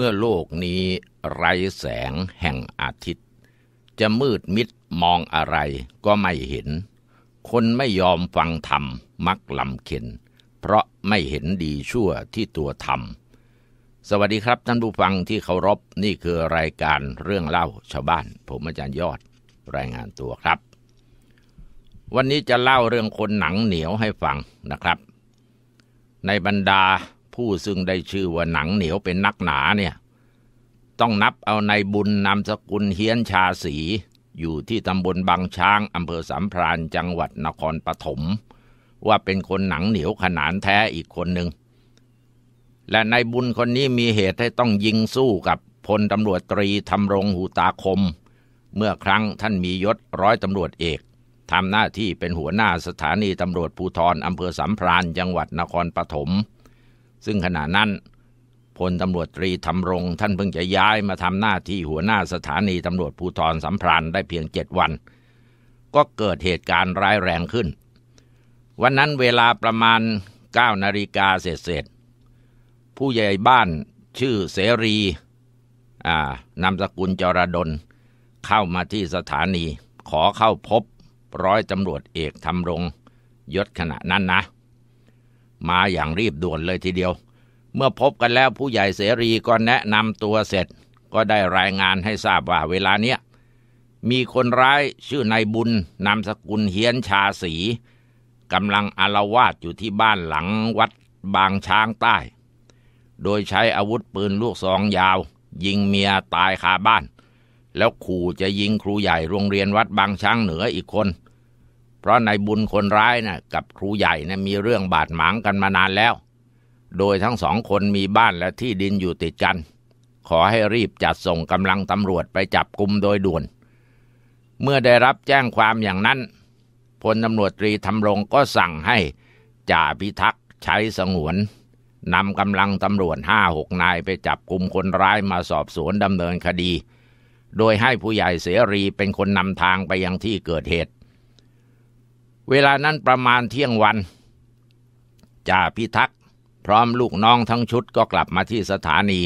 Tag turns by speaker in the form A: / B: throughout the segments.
A: เมื่อโลกนี้ไร้แสงแห่งอาทิตย์ จะมืดมิดมองอะไรก็ไม่เห็น คนไม่ยอมฟังธรรมมักลำเข็น เพราะไม่เห็นดีชั่วที่ตัวธรรม สวัสดีครับท่านผู้ฟังที่เคารพนี่คือรายการเรื่องเล่าชาวบ้าน ผมอาจารย์ยอด รายงานตัวครับ วันนี้จะเล่าเรื่องคนหนังเหนียวให้ฟังนะครับในบรรดาผู้ซึ่งได้ชื่อว่าหนังเหนียวเป็นนักหนาเนี่ย ต้องนับเอาในบุญนามสกุลเฮียนชาสีอยู่ที่ตำบลบางช้างอำเภอสามพรานจังหวัดนครปฐมว่าเป็นคนหนังเหนียวขนานแท้อีกคนหนึ่งและในบุญคนนี้มีเหตุให้ต้องยิงสู้กับพลตำรวจตรีทำรงหูตาคม เมื่อครั้งท่านมียศร้อยตำรวจเอกทำหน้าที่เป็นหัวหน้าสถานีตำรวจภูธรอำเภอสามพรานจังหวัดนครปฐมซึ่งขณะนั้นพลตำรวจตรีธรรมรง ท่านเพิ่งจะย้ายมาทำหน้าที่หัวหน้าสถานีตำรวจภูธรสัมพรานได้เพียงเจ็ดวัน ก็เกิดเหตุการณ์ร้ายแรงขึ้น วันนั้นเวลาประมาณ9นาฬิกาเศษผู้ใหญ่บ้านชื่อเสรีนามสกุลจรดลเข้ามาที่สถานีขอเข้าพบร้อยตำรวจเอกทำรง ยศขณะนั้นนะมาอย่างรีบด่วนเลยทีเดียว เมื่อพบกันแล้วผู้ใหญ่เสรีก็แนะนำตัวเสร็จก็ได้รายงานให้ทราบว่าเวลาเนี้ยมีคนร้ายชื่อนายบุญนามสกุลเฮียนชาสีกำลังอารวาสอยู่ที่บ้านหลังวัดบางช้างใต้ โดยใช้อาวุธปืนลูกซองยาว ยิงเมียตายคาบ้าน แล้วขู่จะยิงครูใหญ่โรงเรียนวัดบางช้างเหนืออีกคนเพราะนายบุญคนร้ายนะ่ะกับครูใหญ่นะ่ะมีเรื่องบาดหมางกันมานานแล้ว โดยทั้งสองคนมีบ้านและที่ดินอยู่ติดกัน ขอให้รีบจัดส่งกำลังตำรวจไปจับกลุ่มโดยด่วน เมื่อได้รับแจ้งความอย่างนั้นพลตำรวจตรีทำรงก็สั่งให้จ่าพิทักษ์ใช้สงวนนำกำลังตำรวจห้าหกนายไปจับกลุ่มคนร้ายมาสอบสวนดำเนินคดี โดยให้ผู้ใหญ่เสรีเป็นคนนำทางไปยังที่เกิดเหตุเวลานั้นประมาณเที่ยงวันจ่าพิทักษ์พร้อมลูกน้องทั้งชุดก็กลับมาที่สถานี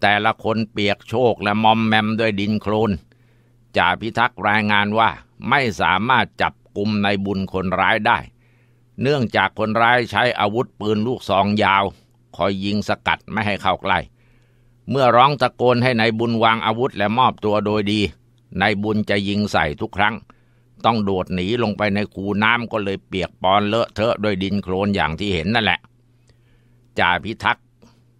A: แต่ละคนเปียกโชกและมอมแมมด้วยดินโคลนจ่าพิทักษ์รายงานว่าไม่สามารถจับกลุ่มในบุญคนร้ายได้ เนื่องจากคนร้ายใช้อาวุธปืนลูกซองยาว คอยยิงสกัดไม่ให้เข้าใกล้เมื่อร้องตะโกนให้ในบุญวางอาวุธและมอบตัวโดยดีในบุญจะยิงใส่ทุกครั้งต้องโดดหนีลงไปในคูน้ำก็เลยเปียกปอนเลอะเทอะด้วยดินโคลนอย่างที่เห็นนั่นแหละ จ่าพิทักษ์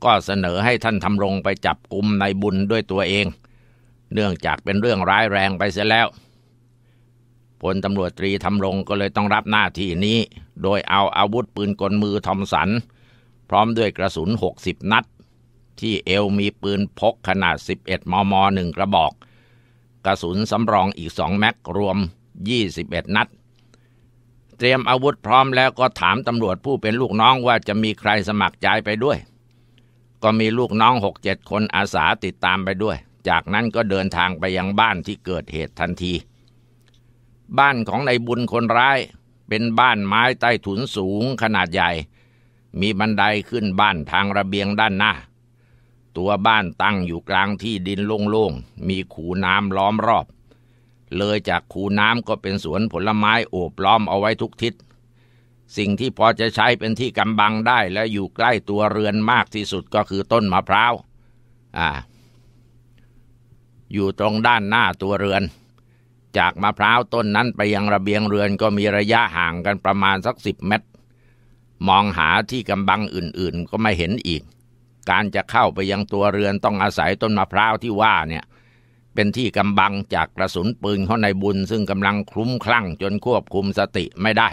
A: ก็เสนอให้ท่านทำรงไปจับกลุ่มนายบุญด้วยตัวเอง เนื่องจากเป็นเรื่องร้ายแรงไปเสียแล้ว พลตำรวจตรีทำรงก็เลยต้องรับหน้าที่นี้ โดยเอาอาวุธปืนกลมือทอมสัน พร้อมด้วยกระสุน60 นัด ที่เอวมีปืนพกขนาด 11มมหนึ่งกระบอก กระสุนสำรองอีกสองแม็กรวม21นัด เตรียมอาวุธพร้อมแล้วก็ถามตำรวจผู้เป็นลูกน้องว่าจะมีใครสมัครใจไปด้วย ก็มีลูกน้องหกเจ็ดคนอาสาติดตามไปด้วย จากนั้นก็เดินทางไปยังบ้านที่เกิดเหตุทันที บ้านของนายบุญคนร้ายเป็นบ้านไม้ใต้ถุนสูงขนาดใหญ่ มีบันไดขึ้นบ้านทางระเบียงด้านหน้า ตัวบ้านตั้งอยู่กลางที่ดินโล่งๆมีขูน้ำล้อมรอบเลยจากคูน้ำก็เป็นสวนผลไม้โอบล้อมเอาไว้ทุกทิศ สิ่งที่พอจะใช้เป็นที่กำบังได้และอยู่ใกล้ตัวเรือนมากที่สุดก็คือต้นมะพร้าวอ่าอยู่ตรงด้านหน้าตัวเรือน จากมะพร้าวต้นนั้นไปยังระเบียงเรือนก็มีระยะห่างกันประมาณสักสิบเมตร มองหาที่กำบังอื่น ๆก็ไม่เห็นอีก การจะเข้าไปยังตัวเรือนต้องอาศัยต้นมะพร้าวที่ว่าเนี่ยเป็นที่กำบังจากกระสุนปืนเขาในบุญซึ่งกำลังคลุ้มคลั่งจนควบคุมสติไม่ได้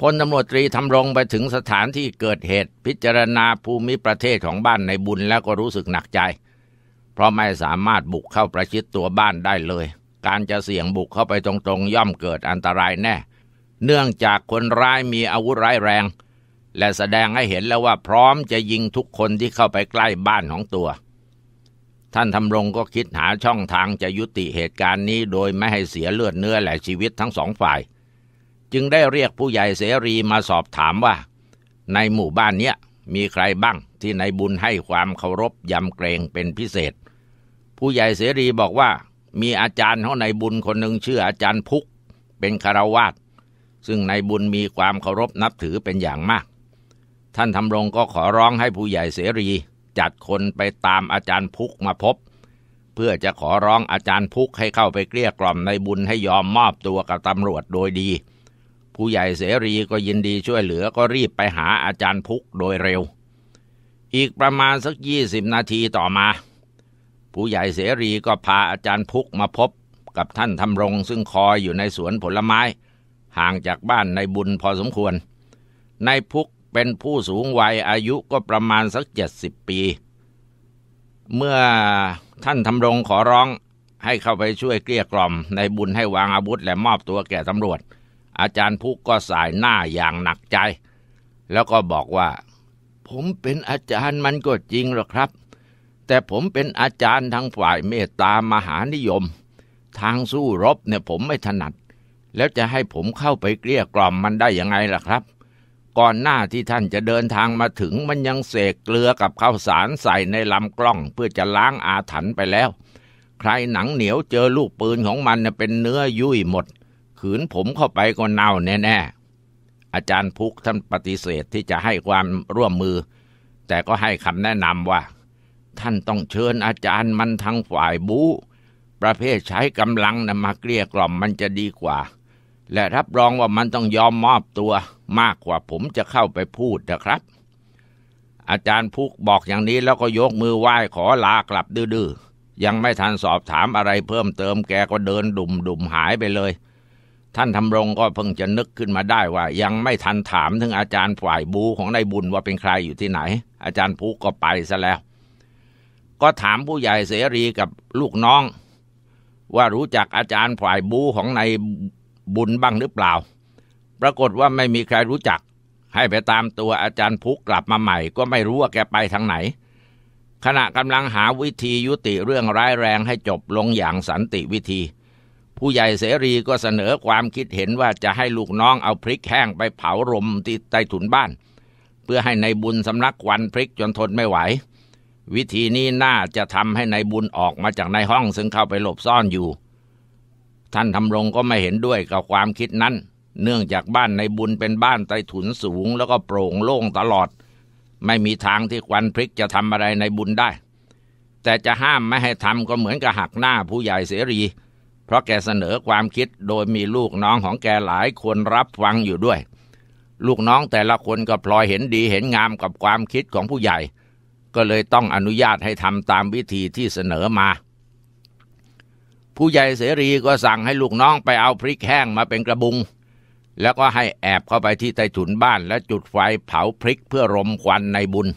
A: พลตำรวจตรีทำรงไปถึงสถานที่เกิดเหตุพิจารณาภูมิประเทศของบ้านในบุญแล้วก็รู้สึกหนักใจ เพราะไม่สามารถบุกเข้าประชิดตัวบ้านได้เลย การจะเสี่ยงบุกเข้าไปตรง ๆย่อมเกิดอันตรายแน่ เนื่องจากคนร้ายมีอาวุธร้ายแรง และแสดงให้เห็นแล้วว่าพร้อมจะยิงทุกคนที่เข้าไปใกล้บ้านของตัวท่านทำรงก็คิดหาช่องทางจะยุติเหตุการณ์นี้โดยไม่ให้เสียเลือดเนื้อและชีวิตทั้งสองฝ่าย จึงได้เรียกผู้ใหญ่เสรีมาสอบถามว่า ในหมู่บ้านเนี้ยมีใครบ้างที่ในบุญให้ความเคารพยำเกรงเป็นพิเศษ ผู้ใหญ่เสรีบอกว่า มีอาจารย์ของในบุญคนหนึ่งชื่ออาจารย์พุกเป็นคารวาสซึ่งในบุญมีความเคารพนับถือเป็นอย่างมาก ท่านทำรงก็ขอร้องให้ผู้ใหญ่เสรีจัดคนไปตามอาจารย์พุกมาพบ เพื่อจะขอร้องอาจารย์พุกให้เข้าไปเกลี้ยกล่อมในบุญให้ยอมมอบตัวกับตำรวจโดยดี ผู้ใหญ่เสรีก็ยินดีช่วยเหลือก็รีบไปหาอาจารย์พุกโดยเร็ว อีกประมาณสักยี่สิบนาทีต่อมา ผู้ใหญ่เสรีก็พาอาจารย์พุกมาพบกับท่านทำรงซึ่งคอยอยู่ในสวนผลไม้ ห่างจากบ้านในบุญพอสมควรนายพุกเป็นผู้สูงวัยอายุก็ประมาณสักเจ็ดสิบปี เมื่อท่านทำรงขอร้อง ให้เข้าไปช่วยเกลี้ยกล่อม ในบุญให้วางอาวุธ และมอบตัวแก่ตำรวจ อาจารย์พุกก็สายหน้าอย่างหนักใจ แล้วก็บอกว่า ผมเป็นอาจารย์มันก็จริงหรอกครับ แต่ผมเป็นอาจารย์ทางฝ่ายเมตตามหานิยม ทางสู้รบเนี่ยผมไม่ถนัด แล้วจะให้ผมเข้าไปเกลี้ยกล่อมมันได้ยังไงล่ะครับก่อนหน้าที่ท่านจะเดินทางมาถึงมันยังเสกเกลือกับข้าวสารใส่ในลำกล้องเพื่อจะล้างอาถรรพ์ไปแล้ว ใครหนังเหนียวเจอลูกปืนของมันเป็นเนื้อยุ่ยหมด ขืนผมเข้าไปก็เน่าแน่ๆอาจารย์พุกท่านปฏิเสธที่จะให้ความร่วมมือ แต่ก็ให้คำแนะนำว่า ท่านต้องเชิญอาจารย์มันทางฝ่ายบู ประเภทใช้กำลังนะมาเกลี้ยกล่อมมันจะดีกว่าและรับรองว่ามันต้องยอมมอบตัวมากกว่าผมจะเข้าไปพูดนะครับ อาจารย์พุกบอกอย่างนี้ แล้วก็ยกมือไหว้ขอลากลับดื้อยังไม่ทันสอบถามอะไรเพิ่มเติมแกก็เดินดุมดุมหายไปเลย ท่านทำรงก็เพิ่งจะนึกขึ้นมาได้ว่า ยังไม่ทันถามถึงอาจารย์ฝ่ายบูของนายบุญว่าเป็นใครอยู่ที่ไหน อาจารย์พุกก็ไปซะแล้ว ก็ถามผู้ใหญ่เสรีกับลูกน้อง ว่ารู้จักอาจารย์ฝ่ายบูของนายบุญบ้างหรือเปล่า ปรากฏว่าไม่มีใครรู้จัก ให้ไปตามตัวอาจารย์พุกกลับมาใหม่ก็ไม่รู้ว่าแกไปทางไหน ขณะกำลังหาวิธียุติเรื่องร้ายแรงให้จบลงอย่างสันติวิธี ผู้ใหญ่เสรีก็เสนอความคิดเห็นว่าจะให้ลูกน้องเอาพริกแห้งไปเผารมที่ใต้ถุนบ้าน เพื่อให้ในบุญสำลักควันพริกจนทนไม่ไหว วิธีนี้น่าจะทำให้ในายบุญออกมาจากในห้องซึ่งเข้าไปหลบซ่อนอยู่ท่านทำรงก็ไม่เห็นด้วยกับความคิดนั้น เนื่องจากบ้านในบุญเป็นบ้านใต้ถุนสูงแล้วก็โปร่งโล่งตลอด ไม่มีทางที่ควันพริกจะทำอะไรในบุญได้ แต่จะห้ามไม่ให้ทำก็เหมือนกับหักหน้าผู้ใหญ่เสรี เพราะแกเสนอความคิดโดยมีลูกน้องของแกหลายคนรับฟังอยู่ด้วย ลูกน้องแต่ละคนก็พลอยเห็นดีเห็นงามกับความคิดของผู้ใหญ่ ก็เลยต้องอนุญาตให้ทำตามวิธีที่เสนอมาผู้ใหญ่เสรีก็สั่งให้ลูกน้องไปเอาพริกแห้งมาเป็นกระบุงแล้วก็ให้แอบเข้าไปที่ใต้ถุนบ้านและจุดไฟเผาพริกเพื่อรมควันในบุญ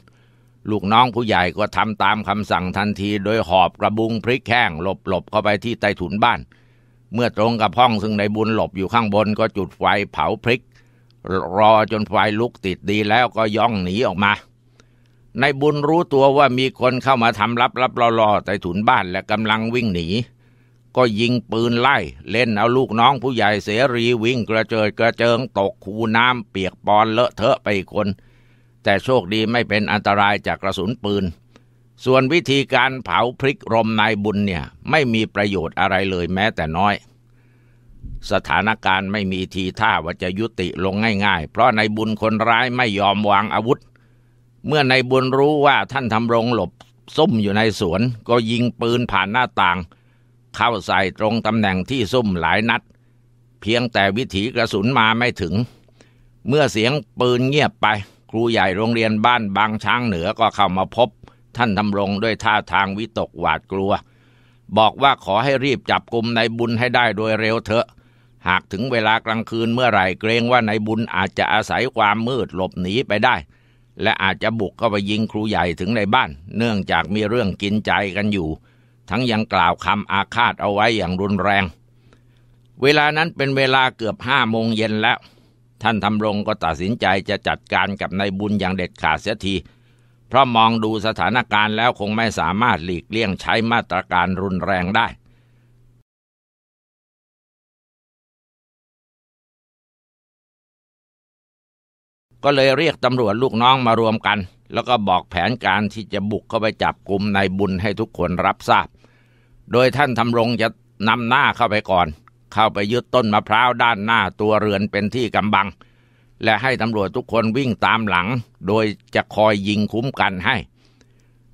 A: ลูกน้องผู้ใหญ่ก็ทำตามคำสั่งทันทีโดยหอบกระบุงพริกแห้งหลบหลบเข้าไปที่ใต้ถุนบ้าน เมื่อตรงกับห้องซึ่งในบุญหลบอยู่ข้างบนก็จุดไฟเผาพริก รอจนไฟลุกติดดีแล้วก็ย่องหนีออกมา ในบุญรู้ตัวว่ามีคนเข้ามาทำรับรับรอๆใต้ถุนบ้านและกำลังวิ่งหนีก็ยิงปืนไล่ เล่นเอาลูกน้องผู้ใหญ่เสรีวิ่งกระเจิดกระเจิงตกคูน้ำเปียกปอนเลอะเทอะไปคน แต่โชคดีไม่เป็นอันตรายจากกระสุนปืน ส่วนวิธีการเผาพริกรมนายบุญเนี่ยไม่มีประโยชน์อะไรเลยแม้แต่น้อย สถานการณ์ไม่มีทีท่าว่าจะยุติลงง่ายๆ เพราะนายบุญคนร้ายไม่ยอมวางอาวุธ เมื่อนายบุญรู้ว่าท่านทำรงหลบซุ่มอยู่ในสวนก็ยิงปืนผ่านหน้าต่างเข้าใส่ตรงตำแหน่งที่ซุ่มหลายนัด เพียงแต่วิถีกระสุนมาไม่ถึง เมื่อเสียงปืนเงียบไป ครูใหญ่โรงเรียนบ้านบางช้างเหนือก็เข้ามาพบ ท่านทำรงด้วยท่าทางวิตกหวาดกลัว บอกว่าขอให้รีบจับกลุ่มนายบุญให้ได้โดยเร็วเถอะ หากถึงเวลากลางคืนเมื่อไหร่เกรงว่านายบุญอาจจะอาศัยความมืดหลบหนีไปได้ และอาจจะบุกเข้าไปยิงครูใหญ่ถึงในบ้าน เนื่องจากมีเรื่องกินใจกันอยู่ทั้งยังกล่าวคำอาฆาตเอาไว้อย่างรุนแรง เวลานั้นเป็นเวลาเกือบห้าโมงเย็นแล้ว ท่านทำรงก็ตัดสินใจจะจัดการกับนายบุญอย่างเด็ดขาดเสียที เพราะมองดูสถานการณ์แล้วคงไม่สามารถหลีกเลี่ยงใช้มาตรการรุนแรงได้ ก็เลยเรียกตำรวจลูกน้องมารวมกันแล้วก็บอกแผนการที่จะบุกเข้าไปจับกลุ่มนายบุญให้ทุกคนรับทราบ โดยท่านทำรงจะนำหน้าเข้าไปก่อน เข้าไปยึดต้นมะพร้าวด้านหน้าตัวเรือนเป็นที่กำบัง และให้ตำรวจทุกคนวิ่งตามหลัง โดยจะคอยยิงคุ้มกันให้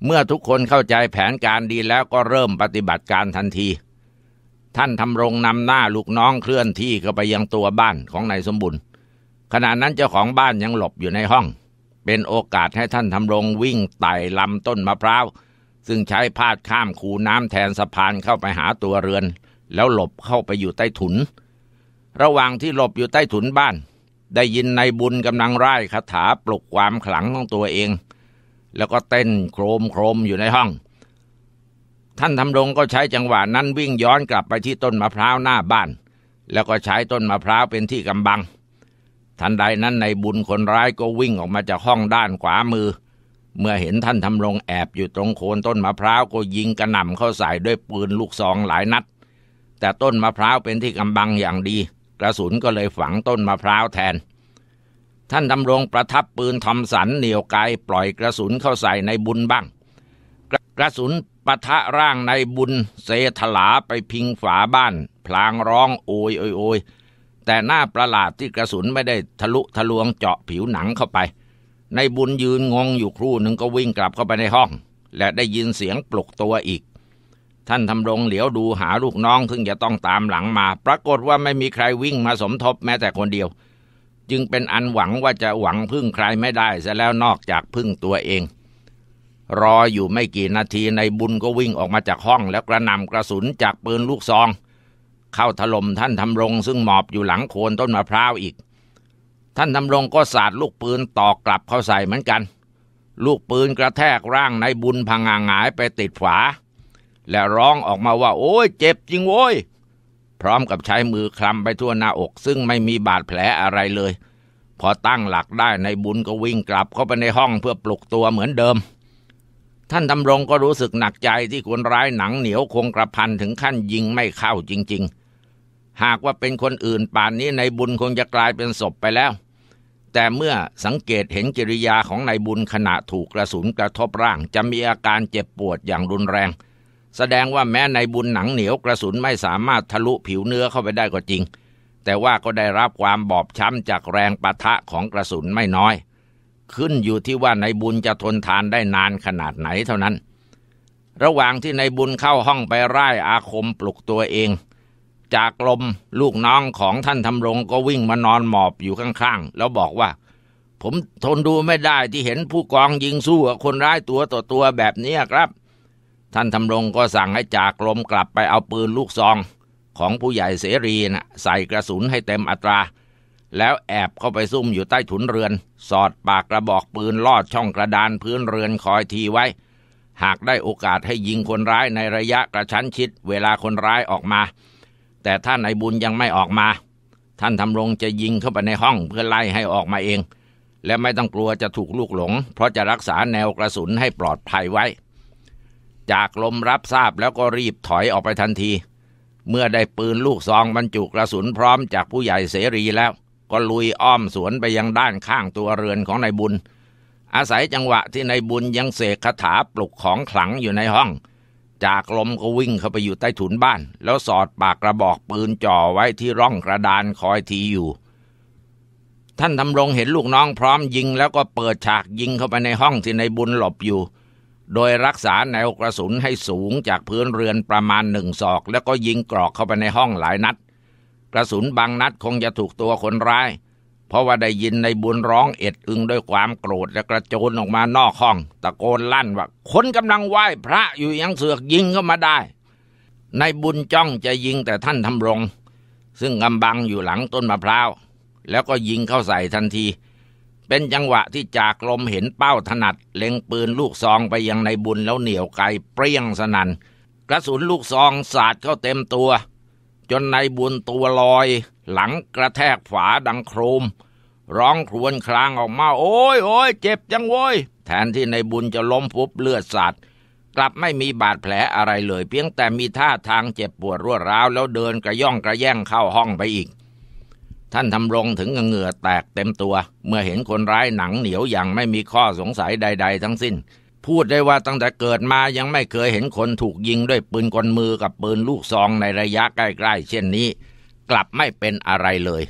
A: เมื่อทุกคนเข้าใจแผนการดีแล้วก็เริ่มปฏิบัติการทันที ท่านทำรงนำหน้าลูกน้องเคลื่อนที่เข้าไปยังตัวบ้านของนายสมบุญ ขณะนั้นเจ้าของบ้านยังหลบอยู่ในห้องเป็นโอกาสให้ท่านทำรงวิ่งไต่ลำต้นมะพร้าว ซึ่งใช้พาดข้ามคูน้ำแทนสะพานเข้าไปหาตัวเรือน แล้วหลบเข้าไปอยู่ใต้ถุน ระหว่างที่หลบอยู่ใต้ถุนบ้าน ได้ยินนายบุญกำลังไร้คาถาปลุกความขลังของตัวเอง แล้วก็เต้นโครมโครมอยู่ในห้อง ท่านทำรงก็ใช้จังหวะนั้นวิ่งย้อนกลับไปที่ต้นมะพร้าวหน้าบ้าน แล้วก็ใช้ต้นมะพร้าวเป็นที่กำบังทันใดนั้นในบุญคนร้ายก็วิ่งออกมาจากห้องด้านขวามือ เมื่อเห็นท่านทำรงแอบอยู่ตรงโคนต้นมะพร้าวก็ยิงกระหน่ำเข้าใส่ด้วยปืนลูกซองหลายนัด แต่ต้นมะพร้าวเป็นที่กำบังอย่างดี กระสุนก็เลยฝังต้นมะพร้าวแทน ท่านดำรงประทับปืนทอมสันเหนียวไกปล่อยกระสุนเข้าใส่ในบุญบ้าง กระกระสุนปะทะร่างในบุญเซถลาไปพิงฝาบ้าน พลางร้องโอยโอยโอยอยแต่หน้าประหลาดที่กระสุนไม่ได้ทะลุทะลวงเจาะผิวหนังเข้าไป ในบุญยืนงงอยู่ครู่หนึ่งก็วิ่งกลับเข้าไปในห้อง และได้ยินเสียงปลุกตัวอีก ท่านทำรงเหลียวดูหาลูกน้องซึ่งจะต้องตามหลังมา ปรากฏว่าไม่มีใครวิ่งมาสมทบแม้แต่คนเดียว จึงเป็นอันหวังว่าจะหวังพึ่งใครไม่ได้ซะแล้วนอกจากพึ่งตัวเอง รออยู่ไม่กี่นาทีในบุญก็วิ่งออกมาจากห้องแล้วกระนำกระสุนจากปืนลูกซองเข้าถล่มท่านทำรงซึ่งหมอบอยู่หลังโคนต้นมะพร้าวอีก ท่านทำรงก็สาดลูกปืนตอกกลับเข้าใส่เหมือนกัน ลูกปืนกระแทกร่างในบุญพังงาหงายไปติดฝาและร้องออกมาว่าโอ้ย เจ็บจริงโว้ยพร้อมกับใช้มือคลำไปทั่วหน้าอกซึ่งไม่มีบาดแผลอะไรเลยพอตั้งหลักได้ในบุญก็วิ่งกลับ เข้าไปในห้องเพื่อปลุกตัวเหมือนเดิม ท่านดำรงก็รู้สึกหนักใจที่คนร้ายหนังเหนียวคงกระพันถึงขั้นยิงไม่เข้าจริงหากว่าเป็นคนอื่นป่านนี้นายบุญคงจะกลายเป็นศพไปแล้ว แต่เมื่อสังเกตเห็นกิริยาของนายบุญขณะถูกกระสุนกระทบร่าง จะมีอาการเจ็บปวดอย่างรุนแรง แสดงว่าแม้นายบุญหนังเหนียวกระสุนไม่สามารถทะลุผิวเนื้อเข้าไปได้ก็จริง แต่ว่าก็ได้รับความบอบช้ำจากแรงปะทะของกระสุนไม่น้อย ขึ้นอยู่ที่ว่านายบุญจะทนทานได้นานขนาดไหนเท่านั้น ระหว่างที่นายบุญเข้าห้องไปไล่อาคมปลุกตัวเองจากลมลูกน้องของท่านทำรงก็วิ่งมานอนหมอบอยู่ข้างๆแล้วบอกว่า ผมทนดูไม่ได้ที่เห็นผู้กองยิงสู้กับคนร้ายตัวต่อตัวแบบนี้ครับ ท่านทำรงก็สั่งให้จากลมกลับไปเอาปืนลูกซอง ของผู้ใหญ่เสรีนะ่ะใส่กระสุนให้เต็มอัตรา แล้วแอบเข้าไปซุ่มอยู่ใต้ถุนเรือน สอดปากกระบอกปืนลอดช่องกระดานพื้นเรือนคอยทีไว้ หากได้โอกาสให้ยิงคนร้ายในระยะกระชั้นชิด เวลาคนร้ายออกมาแต่ถ้านายบุญยังไม่ออกมา ท่านทำรงจะยิงเข้าไปในห้องเพื่อไล่ให้ออกมาเอง และไม่ต้องกลัวจะถูกลูกหลง เพราะจะรักษาแนวกระสุนให้ปลอดภัยไว้ จากลมรับทราบแล้วก็รีบถอยออกไปทันที เมื่อได้ปืนลูกซองบรรจุกระสุนพร้อมจากผู้ใหญ่เสรีแล้ว ก็ลุยอ้อมสวนไปยังด้านข้างตัวเรือนของนายบุญ อาศัยจังหวะที่นายบุญยังเสกคาถาปลุกของขลังอยู่ในห้องจากลมก็วิ่งเข้าไปอยู่ใต้ถุนบ้าน แล้วสอดปากกระบอกปืนจ่อไว้ที่ร่องกระดานคอยทีอยู่ ท่านดำรงเห็นลูกน้องพร้อมยิง แล้วก็เปิดฉากยิงเข้าไปในห้องที่ในบุญหลบอยู่ โดยรักษาแนวกระสุนให้สูงจากพื้นเรือนประมาณหนึ่งศอก แล้วก็ยิงกรอกเข้าไปในห้องหลายนัด กระสุนบางนัดคงจะถูกตัวคนร้ายเพราะว่าได้ยินในบุญร้องเอ็ดอึงด้วยความโกรธและกระโจนออกมานอกห้องตะโกนลั่นว่าคนกำลังไหว้พระอยู่ยังเสือกยิงเข้ามาได้ ในบุญจ้องจะยิงแต่ท่านทำรง ซึ่งกำบังอยู่หลังต้นมะพร้าวแล้วก็ยิงเข้าใส่ทันที เป็นจังหวะที่จากลมเห็นเป้าถนัดเล็งปืนลูกซองไปยังในบุญแล้วเหนี่ยวไกลเปรี้ยงสนัน่นกระสุนลูกซองสาดเข้าเต็มตัวจนนายบุญตัวลอยหลังกระแทกฝาดังโครม ร้องครวญครางออกมาโอ้ยโอ้ยเจ็บจังโว้ยแทนที่นายบุญจะล้มฟุบเลือดสาดกลับไม่มีบาดแผลอะไรเลยเพียงแต่มีท่าทางเจ็บปวดรวดร้าวแล้วเดินกระย่องกระแย่งเข้าห้องไปอีก ท่านทำรงถึงเหงื่อแตกเต็มตัว เมื่อเห็นคนร้ายหนังเหนียวอย่างไม่มีข้อสงสัยใด ๆ ทั้งสิ้นพูดได้ว่าตั้งแต่เกิดมายังไม่เคยเห็นคนถูกยิงด้วยปืนกลมือกับปืนลูกซองในระยะใกล้ๆ เช่นนี้กลับไม่เป็นอะไรเลย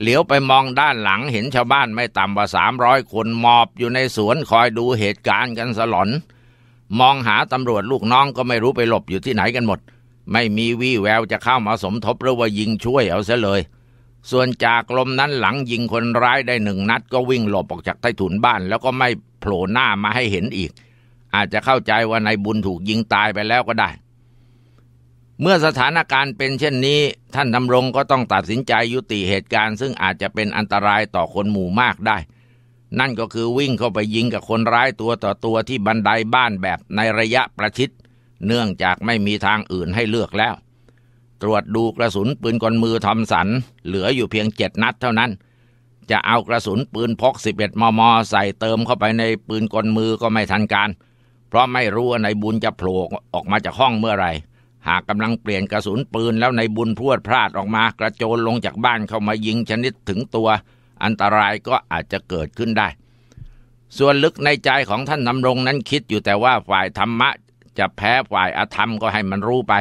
A: เหลียวไปมองด้านหลังเห็นชาวบ้านไม่ต่ำกว่าสามร้อยคนมอบอยู่ในสวนคอยดูเหตุการณ์กันสลอน มองหาตำรวจลูกน้องก็ไม่รู้ไปหลบอยู่ที่ไหนกันหมด ไม่มีวี่แววจะเข้ามาสมทบหรือว่ายิงช่วยเอาเสียเลยส่วนจากลมนั้นหลังยิงคนร้ายได้หนึ่งนัดก็วิ่งหลบออกจากใต้ถุนบ้านแล้วก็ไม่โผล่หน้ามาให้เห็นอีก อาจจะเข้าใจว่านายบุญถูกยิงตายไปแล้วก็ได้ เมื่อสถานการณ์เป็นเช่นนี้ ท่านดำรงก็ต้องตัดสินใจยุติเหตุการณ์ซึ่งอาจจะเป็นอันตรายต่อคนหมู่มากได้ นั่นก็คือวิ่งเข้าไปยิงกับคนร้ายตัวต่อตัวที่บันไดบ้านแบบในระยะประชิดเนื่องจากไม่มีทางอื่นให้เลือกแล้วตรวจดูกระสุนปืนกลมือทอมสันเหลืออยู่เพียงเจ็ดนัดเท่านั้น จะเอากระสุนปืนพก11มมใส่เติมเข้าไปในปืนกลมือก็ไม่ทันการ เพราะไม่รู้ว่านบุญจะโผล่ออกมาจากห้องเมื่อไรหากกำลังเปลี่ยนกระสุนปืนแล้วในบุญพรวดพลาดออกมากระโจนลงจากบ้านเข้ามายิงชนิดถึงตัว อันตรายก็อาจจะเกิดขึ้นได้ ส่วนลึกในใจของท่านนำรงนั้นคิดอยู่แต่ว่าฝ่ายธรรมะจะแพ้ฝ่ายอธรรมก็ให้มันรู้ไป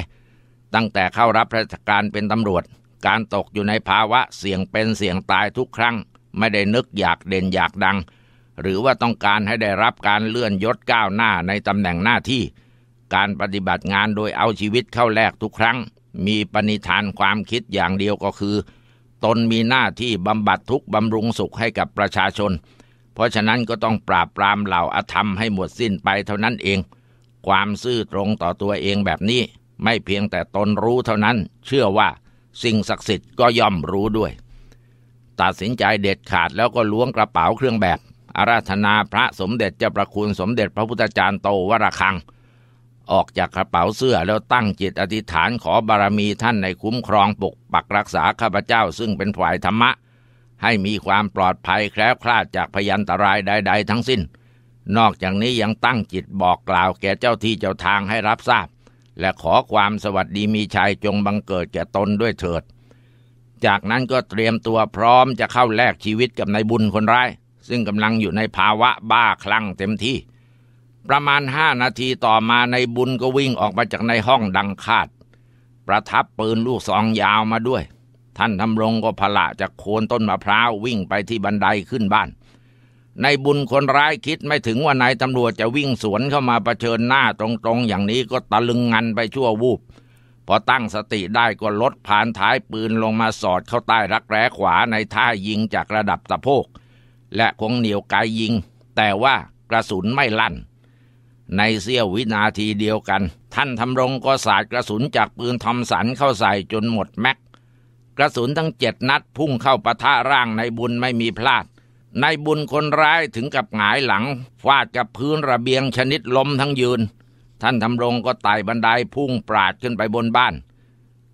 A: ตั้งแต่เข้ารับราชการเป็นตำรวจ การตกอยู่ในภาวะเสี่ยงเป็นเสี่ยงตายทุกครั้ง ไม่ได้นึกอยากเด่นอยากดัง หรือว่าต้องการให้ได้รับการเลื่อนยศก้าวหน้าในตำแหน่งหน้าที่ การปฏิบัติงานโดยเอาชีวิตเข้าแลกทุกครั้ง มีปณิธานความคิดอย่างเดียวก็คือ ตนมีหน้าที่บำบัดทุกบำรุงสุขให้กับประชาชน เพราะฉะนั้นก็ต้องปราบปรามเหล่าอธรรมให้หมดสิ้นไปเท่านั้นเอง ความซื่อตรงต่อตัวเองแบบนี้ไม่เพียงแต่ตนรู้เท่านั้น เชื่อว่าสิ่งศักดิ์สิทธิ์ก็ย่อมรู้ด้วย ตัดสินใจเด็ดขาดแล้วก็ล้วงกระเป๋าเครื่องแบบอาราธนาพระสมเด็จเจ้าประคุณสมเด็จพระพุทธจารย์โตวรคัง ออกจากกระเป๋าเสื้อแล้วตั้งจิตอธิษฐานขอบารมีท่านในคุ้มครองปกปักรักษาข้าพเจ้าซึ่งเป็นฝ่ายธรรมะ ให้มีความปลอดภัยแคล้วคลาดจากพยันตรายใดๆทั้งสิ้น นอกจากนี้ยังตั้งจิตบอกกล่าวแก่เจ้าที่เจ้าทางให้รับทราบและขอความสวัสดีมีชัยจงบังเกิดแก่ตนด้วยเถิด จากนั้นก็เตรียมตัวพร้อมจะเข้าแลกชีวิตกับนายบุญคนร้าย ซึ่งกำลังอยู่ในภาวะบ้าคลั่งเต็มที่ ประมาณห้านาทีต่อมานายบุญก็วิ่งออกมาจากในห้องดังคาด ประทับปืนลูกซองยาวมาด้วย ท่านทำรงก็พละจากโคนต้นมะพร้าววิ่งไปที่บันไดขึ้นบ้านในบุญคนร้ายคิดไม่ถึงว่านายตำรวจจะวิ่งสวนเข้ามาเผชิญหน้าตรงๆ อย่างนี้ก็ตะลึงงันไปชั่ววูบ พอตั้งสติได้ก็ลดผ่านท้ายปืนลงมาสอดเข้าใต้รักแร้ขวาในท่ายิงจากระดับตะโพก และคงเหนียวกายยิงแต่ว่ากระสุนไม่ลั่น ในเสี้ยววินาทีเดียวกันท่านทำรงก็สาดกระสุนจากปืนทอมสันเข้าใส่จนหมดแม็กกระสุนทั้งเจ็ดนัด พุ่งเข้าปะทะร่างในบุญไม่มีพลาดนายบุญคนร้ายถึงกับหงายหลัง ฟาดกับพื้นระเบียงชนิดล้มทั้งยืน ท่านทำรงก็ไต่บันไดพุ่งปราดขึ้นไปบนบ้าน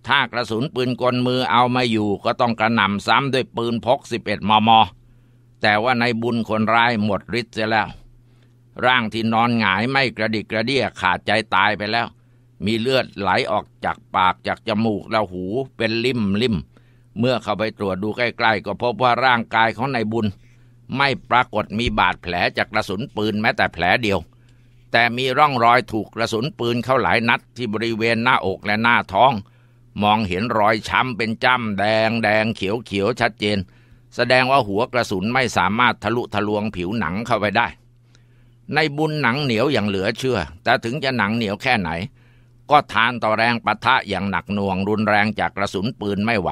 A: ถ้ากระสุนปืนกลมือเอามาอยู่ก็ต้องกระหน่ำซ้ำด้วยปืนพก 11 มม แต่ว่านายบุญคนร้ายหมดฤทธิ์เสียแล้ว ร่างที่นอนหงายไม่กระดิกกระเดี้ยขาดใจตายไปแล้ว มีเลือดไหลออกจากปากจากจมูกและหูเป็นลิ่มลิ่มเมื่อเข้าไปตรวจดูใกล้ๆ ก็พบว่าร่างกายของนายบุญไม่ปรากฏมีบาดแผลจากกระสุนปืนแม้แต่แผลเดียวแต่มีร่องรอยถูกกระสุนปืนเข้าหลายนัดที่บริเวณหน้าอกและหน้าท้อง มองเห็นรอยช้ำเป็นจ้ำแดงแดงเขียวเขียวชัดเจน แสดงว่าหัวกระสุนไม่สามารถทะลุทะลวงผิวหนังเข้าไปได้ ในบุญหนังเหนียวอย่างเหลือเชื่อ แต่ถึงจะหนังเหนียวแค่ไหน ก็ทานต่อแรงปะทะอย่างหนักหน่วงรุนแรงจากกระสุนปืนไม่ไหว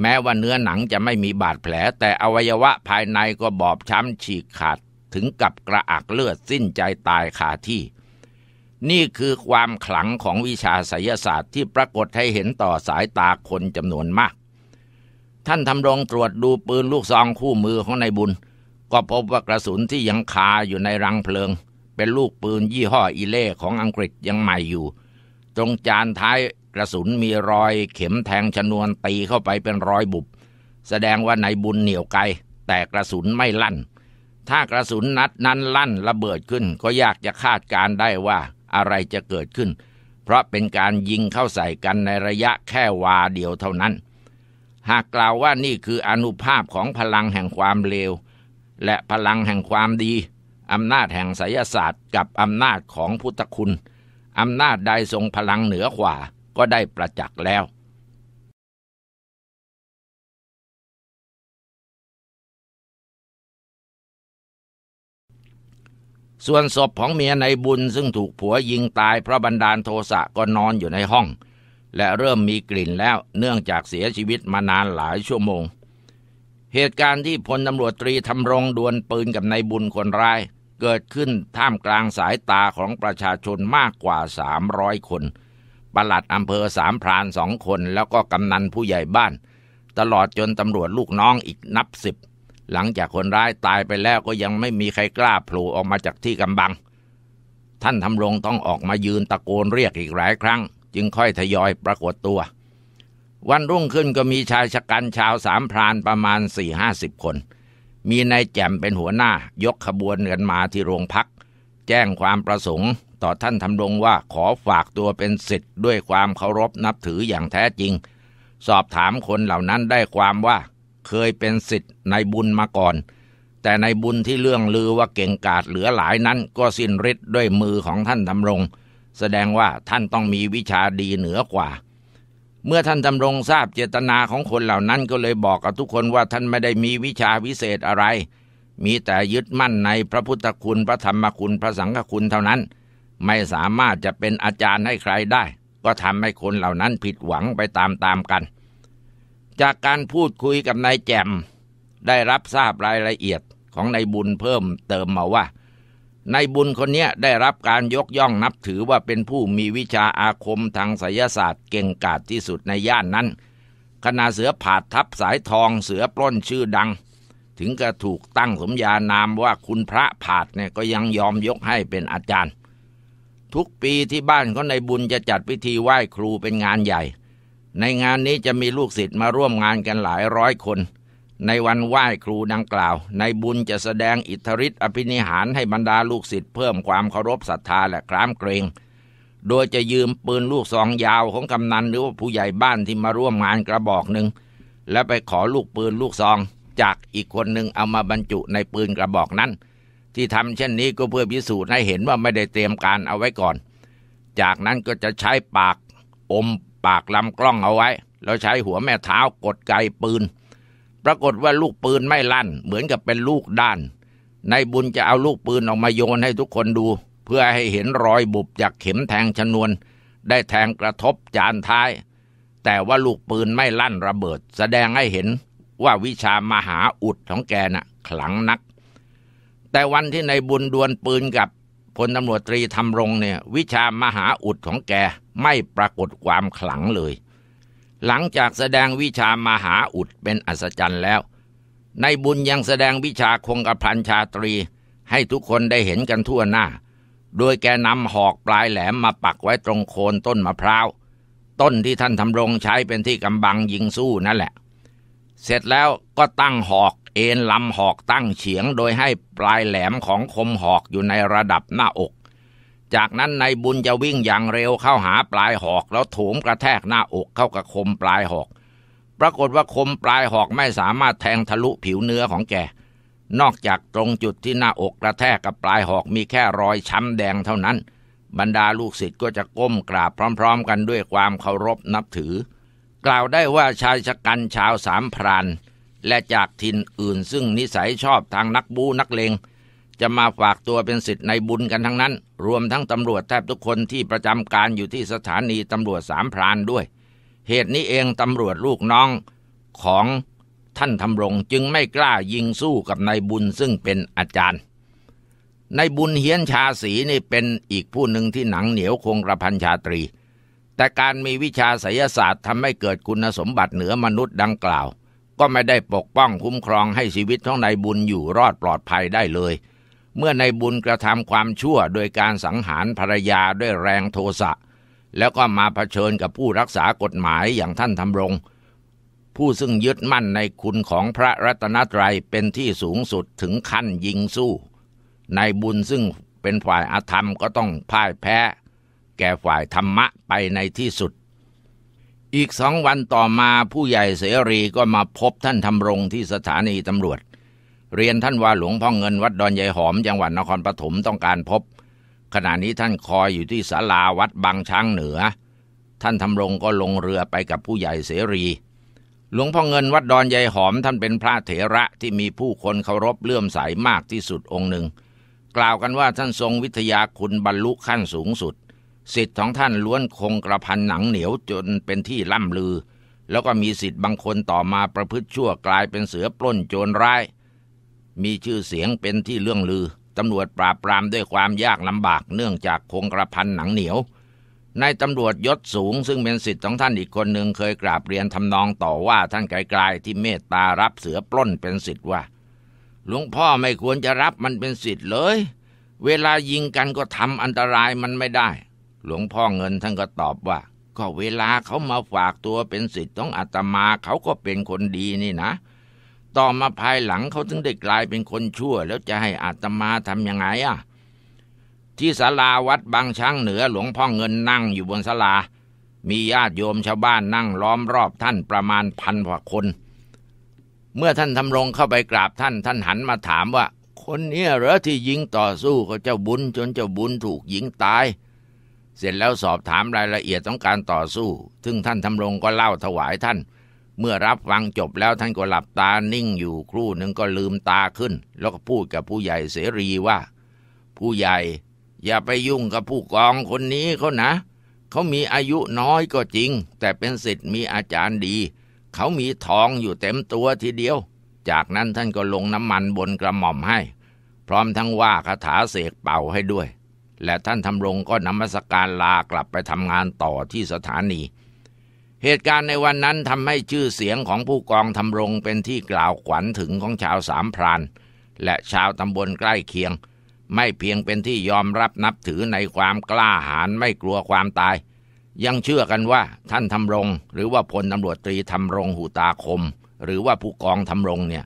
A: แม้ว่าเนื้อหนังจะไม่มีบาดแผล แต่อวัยวะภายในก็บอบช้ำฉีกขาดถึงกับกระอักเลือดสิ้นใจตายคาที่ นี่คือความขลังของวิชาไสยศาสตร์ที่ปรากฏให้เห็นต่อสายตาคนจำนวนมาก ท่านทำรงตรวจดูปืนลูกซองคู่มือของนายบุญ ก็พบว่ากระสุนที่ยังคาอยู่ในรังเพลิง เป็นลูกปืนยี่ห้ออีเล่ของอังกฤษยังใหม่อยู่ ตรงจานท้ายกระสุนมีรอยเข็มแทง ชนวนตีเข้าไปเป็นรอยบุบ แสดงว่านายบุญเหนียวไกลแต่กระสุนไม่ลั่น ถ้ากระสุนนัดนั้นลั่นระเบิดขึ้น ก็ยากจะคาดการได้ว่า อะไรจะเกิดขึ้น เพราะเป็นการยิงเข้าใส่กันในระยะแค่วาเดียวเท่านั้น หากกล่าวว่านี่คืออนุภาพของพลังแห่งความเลวและพลังแห่งความดีอำนาจแห่งไสยศาสตร์ กับอำนาจของพุทธคุณอำนาจใดทรงพลังเหนือกว่าก็ได้ประจักษ์แล้ว ส่วนศพของเมียในบุญซึ่งถูกผัวยิงตายเพราะบันดาลโทสะก็นอนอยู่ในห้อง และเริ่มมีกลิ่นแล้วเนื่องจากเสียชีวิตมานานหลายชั่วโมง เหตุการณ์ที่พลตำรวจตรีทำรงดวลปืนกับนายบุญคนร้ายเกิดขึ้นท่ามกลางสายตาของประชาชนมากกว่า300คนปลัดอำเภอสามพรานสองคน แล้วก็กำนันผู้ใหญ่บ้าน ตลอดจนตำรวจลูกน้องอีกนับสิบ หลังจากคนร้ายตายไปแล้วก็ยังไม่มีใครกล้าโผล่ออกมาจากที่กำบัง ท่านทำรงต้องออกมายืนตะโกนเรียกอีกหลายครั้ง จึงค่อยทยอยปรากฏตัว วันรุ่งขึ้นก็มีชายชะกันชาวสามพรานประมาณสี่ห้าสิบคน มีนายแจ่มเป็นหัวหน้ายกขบวนกันมาที่โรงพัก แจ้งความประสงค์ต่อท่านทำรงว่าขอฝากตัวเป็นสิทธิ์ด้วยความเคารพนับถืออย่างแท้จริง สอบถามคนเหล่านั้นได้ความว่าเคยเป็นสิทธิ์ในบุญมาก่อน แต่ในบุญที่เรื่องลือว่าเก่งกาจเหลือหลายนั้นก็สิ้นฤทธิ์ด้วยมือของท่านดำรง แสดงว่าท่านต้องมีวิชาดีเหนือกว่า เมื่อท่านดำรงทราบเจตนาของคนเหล่านั้น ก็เลยบอกกับทุกคนว่าท่านไม่ได้มีวิชาวิเศษอะไร มีแต่ยึดมั่นในพระพุทธคุณพระธรรมคุณพระสังฆคุณเท่านั้นไม่สามารถจะเป็นอาจารย์ให้ใครได้ ก็ทำให้คนเหล่านั้นผิดหวังไปตามๆกัน จากการพูดคุยกับนายแจม ได้รับทราบรายละเอียดของนายบุญเพิ่มเติมมาว่า นายบุญคนนี้ได้รับการยกย่องนับถือว่าเป็นผู้มีวิชาอาคมทางศยศาสตร์ เก่งกาจที่สุดในย่านนั้น ขณะเสือผาดทับสายทองเสือปล้นชื่อดัง ถึงกระถูกตั้งสมญานามว่าคุณพระผาดเนี่ยก็ยังยอมยกให้เป็นอาจารย์ทุกปีที่บ้านเขาในบุญจะจัดพิธีไหว้ครูเป็นงานใหญ่ ในงานนี้จะมีลูกศิษย์มาร่วมงานกันหลายร้อยคน ในวันไหว้ครูดังกล่าว ในบุญจะแสดงอิทธิฤทธิอภินิหารให้บรรดาลูกศิษย์เพิ่มความเคารพศรัทธาและครามเกรง โดยจะยืมปืนลูกซองยาวของกำนันหรือว่าผู้ใหญ่บ้านที่มาร่วมงานกระบอกหนึ่ง และไปขอลูกปืนลูกซอง จากอีกคนหนึ่งเอามาบรรจุในปืนกระบอกนั้นที่ทำเช่นนี้ก็เพื่อพิสูจน์ให้เห็นว่าไม่ได้เตรียมการเอาไว้ก่อน จากนั้นก็จะใช้ปากอมปากลำกล้องเอาไว้ แล้วใช้หัวแม่เท้ากดไกปืน ปรากฏว่าลูกปืนไม่ลั่นเหมือนกับเป็นลูกด้าน ในบุญจะเอาลูกปืนออกมาโยนให้ทุกคนดู เพื่อให้เห็นรอยบุบจากเข็มแทงชนวนได้แทงกระทบจานท้าย แต่ว่าลูกปืนไม่ลั่นระเบิด แสดงให้เห็นว่าวิชามหาอุดของแกนะ่ะขลังนักแต่วันที่ในบุญดวนปืนกับพลตำรวจตรีทำรงเนี่ยวิชามหาอุดของแกไม่ปรากฏความขลังเลย หลังจากแสดงวิชามหาอุดเป็นอัศจรรย์แล้วในบุญยังแสดงวิชาคงกระพันชาตรี ให้ทุกคนได้เห็นกันทั่วหน้าโดยแกนำหอกปลายแหลมมาปักไว้ตรงโคนต้นมะพร้าวต้นที่ท่านทำรงใช้เป็นที่กำบังยิงสู้นั่นแหละ เสร็จแล้วก็ตั้งหอกเอ็นลำหอกตั้งเฉียงโดยให้ปลายแหลมของคมหอกอยู่ในระดับหน้าอก จากนั้นนายบุญจะวิ่งอย่างเร็วเข้าหาปลายหอกแล้วถถมกระแทกหน้าอกเข้ากับคมปลายหอก ปรากฏว่าคมปลายหอกไม่สามารถแทงทะลุผิวเนื้อของแกนอกจากตรงจุดที่หน้าอกกระแทกกับปลายหอกมีแค่รอยช้ำแดงเท่านั้น บรรดาลูกศิษย์ก็จะก้มกราบพร้อม ๆ กันด้วยความเคารพนับถือ กล่าวได้ว่าชายชะกันชาวสามพรานและจากถิ่นอื่นซึ่งนิสัยชอบทางนักบูนักเลง จะมาฝากตัวเป็นสิทธิ์ในบุญกันทั้งนั้น รวมทั้งตำรวจแทบทุกคนที่ประจำการอยู่ที่สถานีตำรวจสามพราน ด้วย เหตุนี้เองตำรวจลูกน้องของท่านทำรงจึงไม่กล้ายิงสู้กับนายบุญซึ่งเป็นอาจารย์นายบุญเฮียนชาสีนี่เป็นอีกผู้หนึ่งที่หนังเหนียวคงกระพันชาตรี แต่การมีวิชาไสยศาสตร์ทำให้เกิดคุณสมบัติเหนือมนุษย์ดังกล่าวก็ไม่ได้ปกป้องคุ้มครองให้ชีวิตของนายบุญอยู่รอดปลอดภัยได้เลย เมื่อนายบุญกระทำความชั่วโดยการสังหารภรรยาด้วยแรงโทสะแล้วก็มาเผชิญกับผู้รักษากฎหมายอย่างท่านทำรง ผู้ซึ่งยึดมั่นในคุณของพระรัตนตรัยเป็นที่สูงสุดถึงขั้นยิงสู้นายบุญซึ่งเป็นฝ่ายอาธรรมก็ต้องพ่ายแพ้แก่ฝ่ายธรรมะไปในที่สุดอีกสองวันต่อมาผู้ใหญ่เสรีก็มาพบท่านทำรงที่สถานีตำรวจ เรียนท่านว่าหลวงพ่อเงินวัดดอนใหญ่หอมจังหวัดนครปฐมต้องการพบ ขณะนี้ท่านคอยอยู่ที่ศาลาวัดบางช้างเหนือ ท่านทำรงก็ลงเรือไปกับผู้ใหญ่เสรี หลวงพ่อเงินวัดดอนใหญ่หอมท่านเป็นพระเถระที่มีผู้คนเคารพเลื่อมใสามากที่สุดองค์หนึ่ง กล่าวกันว่าท่านทรงวิทยาคุณบรรลุขั้นสูงสุดสิทธิ์ของท่านล้วนคงกระพันหนังเหนียวจนเป็นที่ล่ำลือ แล้วก็มีสิทธิ์บางคนต่อมาประพฤติชั่วกลายเป็นเสือปล้นโจรร้าย มีชื่อเสียงเป็นที่เรื่องลือตำรวจปราบปรามด้วยความยากลำบากเนื่องจากคงกระพันหนังเหนียวนายตำรวจยศสูง ซึ่งเป็นสิทธิ์ของท่านอีกคนหนึ่งเคยกราบเรียนทำนองต่อว่าท่านไกลๆที่เมตตารับเสือปล้นเป็นสิทธิ์ว่า หลวงพ่อไม่ควรจะรับมันเป็นสิทธิ์เลย เวลายิงกันก็ทำอันตรายมันไม่ได้หลวงพ่อเงินท่านก็ตอบว่า ก็เวลาเขามาฝากตัวเป็นสิทธิ์ต้องอาตมาเขาก็เป็นคนดีนี่นะ ต่อมาภายหลังเขาถึงได้กลายเป็นคนชั่วแล้วจะให้อาตมาทำยังไงอ่ะ ที่ศาลาวัดบางช้างเหนือหลวงพ่อเงินนั่งอยู่บนศาลา มีญาติโยมชาวบ้านนั่งล้อมรอบท่านประมาณพันกว่าคน เมื่อท่านทำรงเข้าไปกราบท่านท่านหันมาถามว่า คนนี้เหรอที่ยิงต่อสู้เขาเจ้าบุญจนเจ้าบุญถูกยิงตายเสร็จแล้วสอบถามรายละเอียดต้องการต่อสู้ซึ่งท่านทำรงก็เล่าถวายท่าน เมื่อรับฟังจบแล้วท่านก็หลับตานิ่งอยู่ครู่หนึ่งก็ลืมตาขึ้นแล้วก็พูดกับผู้ใหญ่เสรีว่า ผู้ใหญ่อย่าไปยุ่งกับผู้กองคนนี้เขานะ เขามีอายุน้อยก็จริงแต่เป็นสิทธิ์มีอาจารย์ดี เขามีทองอยู่เต็มตัวทีเดียว จากนั้นท่านก็ลงน้ำมันบนกระหม่อมให้ พร้อมทั้งว่าคาถาเสกเป่าให้ด้วยและท่านทำรงก็นำมัสการลากลับไปทำงานต่อที่สถานี เหตุการณ์ในวันนั้นทำให้ชื่อเสียงของผู้กองทำรงเป็นที่กล่าวขวัญถึงของชาวสามพรานและชาวตำบลใกล้เคียงไม่เพียงเป็นที่ยอมรับนับถือในความกล้าหาญไม่กลัวความตาย ยังเชื่อกันว่าท่านทำรง หรือว่าพลตำรวจตรีทำรงหูตาคม หรือว่าผู้กองทำรงเนี่ย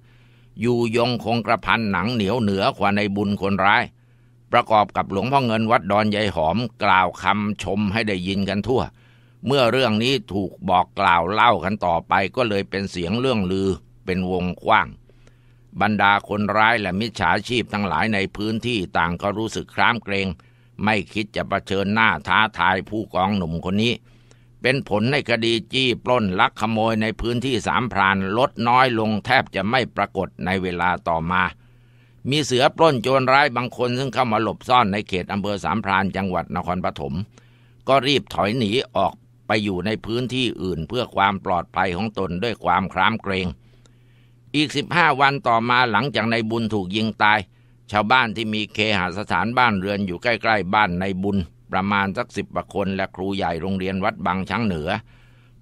A: อยู่ยงคงกระพันหนังเหนียวเหนือกว่าในบุญคนร้ายประกอบกับหลวงพ่อเงินวัดดอนยายหอมกล่าวคำชมให้ได้ยินกันทั่ว เมื่อเรื่องนี้ถูกบอกกล่าวเล่ากันต่อไปก็เลยเป็นเสียงเรื่องลือเป็นวงกว้าง บรรดาคนร้ายและมิจฉาชีพทั้งหลายในพื้นที่ต่างก็รู้สึกคร้ามเกรงไม่คิดจะะเผชิญหน้าท้าทายผู้กองหนุ่มคนนี้ เป็นผลในคดีจี้ปล้นลักขโมยในพื้นที่สามพรานลดน้อยลงแทบจะไม่ปรากฏในเวลาต่อมามีเสือปล้นโจรร้ายบางคนซึ่งเข้ามาหลบซ่อนในเขตอำเภอสามพรานจังหวัดนครปฐมก็รีบถอยหนีออกไปอยู่ในพื้นที่อื่นเพื่อความปลอดภัยของตนด้วยความครามเกรงอีกสิบห้าวันต่อมาหลังจากในบุญถูกยิงตาย ชาวบ้านที่มีเคหสถานบ้านเรือนอยู่ใกล้ๆ บ้านในบุญ ประมาณสักสิบคนและครูใหญ่โรงเรียนวัดบางช้างเหนือ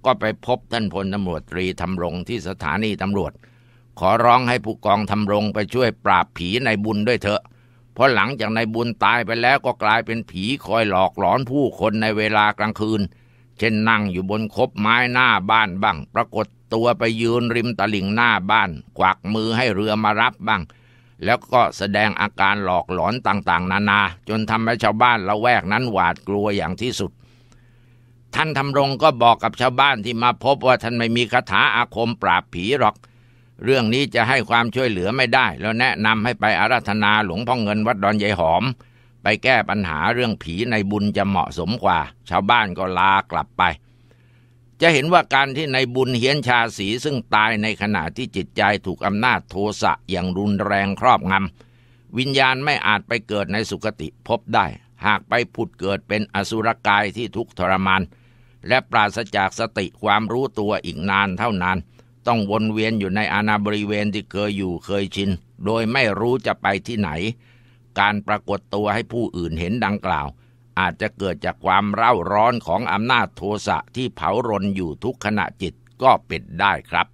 A: ก็ไปพบท่านพลตำรวจตรีทำรงที่สถานีตำรวจขอร้องให้ผู้กองทำรงไปช่วยปราบผีในบุญด้วยเถอะ เพราะหลังจากในบุญตายไปแล้วก็กลายเป็นผีคอยหลอกหลอนผู้คนในเวลากลางคืน เช่นนั่งอยู่บนคบไม้หน้าบ้านบ้าง ปรากฏตัวไปยืนริมตลิ่งหน้าบ้านกวักมือให้เรือมารับบ้าง แล้วก็แสดงอาการหลอกหลอนต่าง ๆ นานา จนทำให้ชาวบ้านละแวกนั้นหวาดกลัวอย่างที่สุด ท่านทำรงก็บอกกับชาวบ้านที่มาพบว่าท่านไม่มีคาถาอาคมปราบผีหรอกเรื่องนี้จะให้ความช่วยเหลือไม่ได้แล้วแนะนำให้ไปอาราธนาหลวงพ่อเงินวัดดอนยายหอม ไปแก้ปัญหาเรื่องผีในบุญจะเหมาะสมกว่า ชาวบ้านก็ลากลับไป จะเห็นว่าการที่ในบุญเฮียนชาสีซึ่งตายในขณะที่จิตใจถูกอำนาจโทสะอย่างรุนแรงครอบงำวิญญาณไม่อาจไปเกิดในสุคติพบได้ หากไปผุดเกิดเป็นอสุรกายที่ทุกทรมานและปราศจากสติความรู้ตัวอีกนานเท่านานนต้องวนเวียนอยู่ในอาณาบริเวณที่เคยอยู่เคยชินโดยไม่รู้จะไปที่ไหน การปรากฏตัวให้ผู้อื่นเห็นดังกล่าว อาจจะเกิดจากความเร่าร้อนของอำนาจโทสะที่เผารนอยู่ทุกขณะจิตก็เป็นได้ครับ